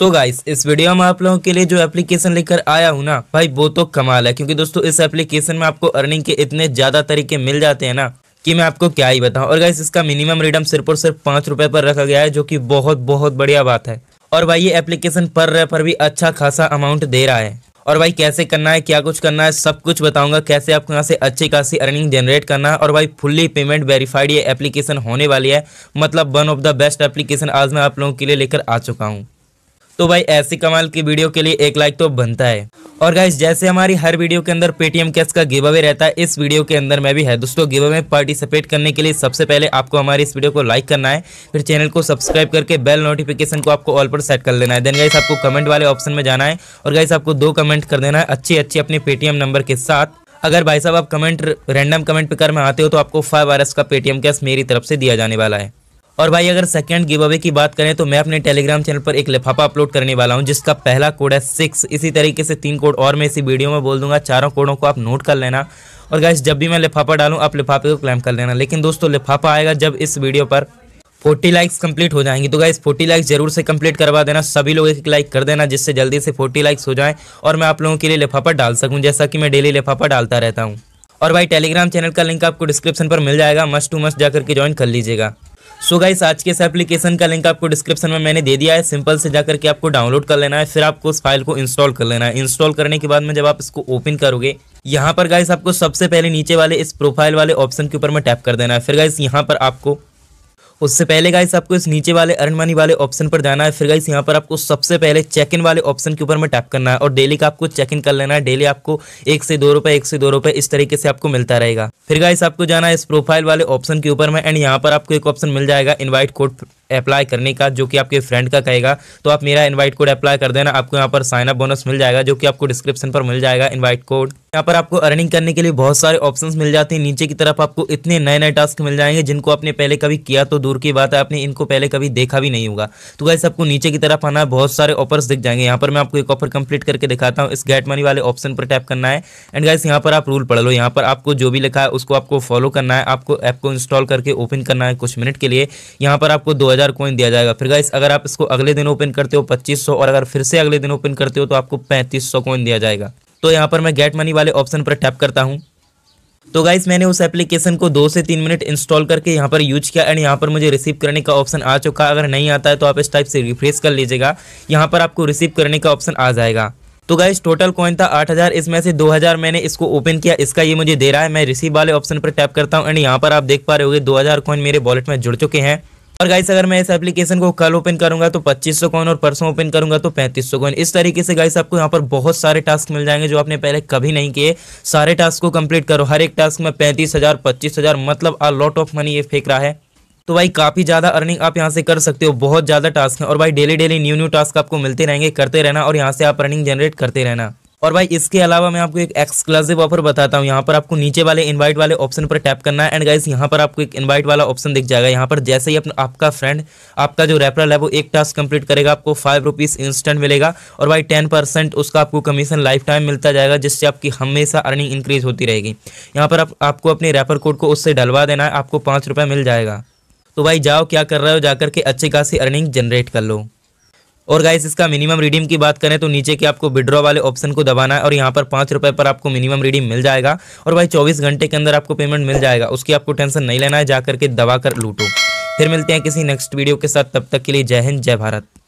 सो so guys इस video में आप लोगों के लिए जो एप्लीकेशन लेकर आया हूँ ना भाई वो तो कमाल है क्योंकि दोस्तों इस एप्लीकेशन में आपको अर्निंग के इतने ज़्यादा तरीके मिल जाते हैं ना कि मैं आपको क्या ही बताऊं और गाइस इसका मिनिमम रिडम सिर्फ और सिर्फ पांच रुपए पर रखा गया है जो की बहुत बहुत बढ़िया बात है और भाई ये एप्लीकेशन पर रह पर भी अच्छा खासा अमाउंट दे रहा है और भाई कैसे करना है क्या कुछ करना है सब कुछ बताऊंगा कैसे आपको यहाँ से अच्छी खासी अर्निंग जनरेट करना है और भाई फुल्ली पेमेंट वेरीफाइड ये एप्लीकेशन होने वाली है मतलब one of the best application आज मैं आप लोगों के लिए लेकर आ चुका हूँ तो भाई ऐसी कमाल की वीडियो के लिए एक लाइक तो बनता है और गाइस जैसे हमारी हर वीडियो के अंदर पेटीएम कैश का गिव अवे रहता है इस वीडियो के अंदर मैं भी है दोस्तों गिव अवे पार्टिसिपेट करने के लिए सबसे पहले आपको हमारी इस वीडियो को लाइक करना है फिर चैनल को सब्सक्राइब करके बेल नोटिफिकेशन को आपको ऑल पर सेट कर लेना है देन गाइस आपको कमेंट वाले ऑप्शन में जाना है और गाइस आपको दो कमेंट कर देना है अच्छी अच्छी अपने पेटीएम नंबर के साथ अगर भाई साहब आप कमेंट रैंडम कमेंट पे कर में आते हो तो आपको फाइव आर का पेटीएम कैश मेरी तरफ से दिया जाने वाला है और भाई अगर सेकेंड गिव अवे की बात करें तो मैं अपने टेलीग्राम चैनल पर एक लिफाफा अपलोड करने वाला हूँ जिसका पहला कोड है सिक्स इसी तरीके से तीन कोड और मैं इसी वीडियो में बोल दूंगा चारों कोडों को आप नोट कर लेना और गैस जब भी मैं लिफाफा डालूँ आप लिफाफे को क्लेम कर लेना लेकिन दोस्तों लिफाफा आएगा जब इस वीडियो पर 40 लाइक्स कंप्लीट हो जाएंगी तो गाइस 40 लाइक्स जरूर से कंप्लीट करवा देना सभी लोग एक लाइक कर देना जिससे जल्दी से 40 लाइक्स हो जाएं और मैं आप लोगों के लिए लिफाफा डाल सकूं जैसा कि मैं डेली लिफाफा डालता रहता हूं और भाई टेलीग्राम चैनल का लिंक आपको डिस्क्रिप्शन पर मिल जाएगा मस्ट टू मस्ट जाकर के ज्वाइन कर लीजिएगा सो so गाइस आज के इस एप्लीकेशन का लिंक आपको डिस्क्रिप्शन में मैंने दे दिया है सिंपल से जाकर के आपको डाउनलोड कर लेना है फिर आपको उस फाइल को इंस्टॉल कर लेना है इंस्टॉल करने के बाद में जब आप इसको ओपन करोगे यहाँ पर गाइस आपको सबसे पहले नीचे वाले इस प्रोफाइल वाले ऑप्शन के ऊपर में टैप कर देना है फिर गाइस यहाँ पर आपको उससे पहले गाइस आपको इस नीचे वाले अर्न मनी वाले ऑप्शन पर जाना है फिर गाइस यहाँ पर आपको सबसे पहले चेक इन वाले ऑप्शन के ऊपर में टैप करना है और डेली का आपको चेक इन कर लेना है डेली आपको एक से दो रुपए एक से दो रुपए इस तरीके से आपको मिलता रहेगा फिर गाइस आपको जाना है इस प्रोफाइल वाले ऑप्शन के ऊपर में एंड यहाँ पर आपको एक ऑप्शन मिल जाएगा इन्वाइट कोड अप्लाई करने का जो कि आपके फ्रेंड का कहेगा तो आप मेरा इन्वाइट कोड अप्लाई कर देना आपको यहाँ पर साइनअप बोनस मिल जाएगा जो कि आपको डिस्क्रिप्शन पर मिल जाएगा इनवाइट कोड यहाँ पर आपको अर्निंग करने के लिए बहुत सारे ऑप्शंस मिल जाते हैं नीचे की तरफ आपको इतने नए नए टास्क मिल जाएंगे जिनको आपने पहले कभी किया तो दूर की बात है आपने इनको पहले कभी देखा भी नहीं होगा तो वैसे आपको नीचे की तरफ आना है बहुत सारे ऑफर्स दिख जाएंगे यहाँ पर मैं आपको एक ऑफर कंप्लीट करके दिखाता हूँ इस गेट मनी वाले ऑप्शन पर टैप करना है एंड गाइस यहाँ पर आप रूल पढ़ लो यहाँ पर आपको जो भी लिखा है उसको आपको फॉलो करना है आपको ऐप को इंस्टॉल करके ओपन करना है कुछ मिनट के लिए यहाँ पर आपको दो हज़ार कोइन दिया जाएगा फिर गाइस अगर आप इसको अगले दिन ओपन करते हो पच्चीस और अगर फिर से अगले दिन ओपन करते हो तो आपको पैंतीस सौ कोइन दिया जाएगा तो यहाँ पर मैं गेट मनी वाले ऑप्शन पर टैप करता हूँ तो गाइस मैंने उस एप्लीकेशन को दो से तीन मिनट इंस्टॉल करके यहाँ पर यूज किया एंड यहाँ पर मुझे रिसीव करने का ऑप्शन आ चुका अगर नहीं आता है तो आप इस टाइप से रिफ्रेश कर लीजिएगा यहाँ पर आपको रिसीव करने का ऑप्शन आ जाएगा तो गाइस टोटल कॉइन था 8000 इसमें से 2000 मैंने इसको ओपन किया इसका ये मुझे दे रहा है मैं रिसीव वाले ऑप्शन पर टैप करता हूँ एंड यहाँ पर आप देख पा रहे होगे 2000 कॉइन मेरे वॉलेट में जुड़ चुके हैं और गाइस अगर मैं इस एप्लीकेशन को कल ओपन करूंगा तो 2500 कॉइन और परसों ओपन करूंगा तो 3500 कॉइन इस तरीके से गाइस आपको यहाँ पर बहुत सारे टास्क मिल जाएंगे जो आपने पहले कभी नहीं किए सारे टास्क को कंप्लीट करो हर एक टास्क में पैंतीस हजार पच्चीस हजार मतलब आ लॉट ऑफ मनी ये फेंक रहा है तो भाई काफ़ी ज़्यादा अर्निंग आप यहाँ से कर सकते हो बहुत ज़्यादा टास्क है और भाई daily daily new new task आपको मिलते रहेंगे करते रहना और यहाँ से आप अर्निंग जनरेट करते रहना और भाई इसके अलावा मैं आपको एक एक्सक्लूसिव ऑफर बताता हूँ यहाँ पर आपको नीचे वाले इनवाइट वाले ऑप्शन पर टैप करना है एंड गाइस यहाँ पर आपको एक इनवाइट वाला ऑप्शन दिख जाएगा यहाँ पर जैसे ही अपना आपका फ्रेंड आपका जो रेफरल है वो एक टास्क कंप्लीट करेगा आपको फाइव रुपीज़ इंस्टेंट मिलेगा और भाई टेन परसेंट उसका आपको कमीशन लाइफ टाइम मिलता जाएगा जिससे आपकी हमेशा अर्निंग इंक्रीज होती रहेगी यहाँ पर आप, आपको अपने रेफर कोड को उससे डलवा देना है आपको पाँच मिल जाएगा तो भाई जाओ क्या कर रहे हो जाकर के अच्छी खासी अर्निंग जनरेट कर लो और गाइस इसका मिनिमम रिडीम की बात करें तो नीचे के आपको विड्रॉ वाले ऑप्शन को दबाना है और यहाँ पर पाँच रुपये पर आपको मिनिमम रिडीम मिल जाएगा और भाई चौबीस घंटे के अंदर आपको पेमेंट मिल जाएगा उसकी आपको टेंशन नहीं लेना है जा करके दबा कर लूटो फिर मिलते हैं किसी नेक्स्ट वीडियो के साथ तब तक के लिए जय हिंद जय भारत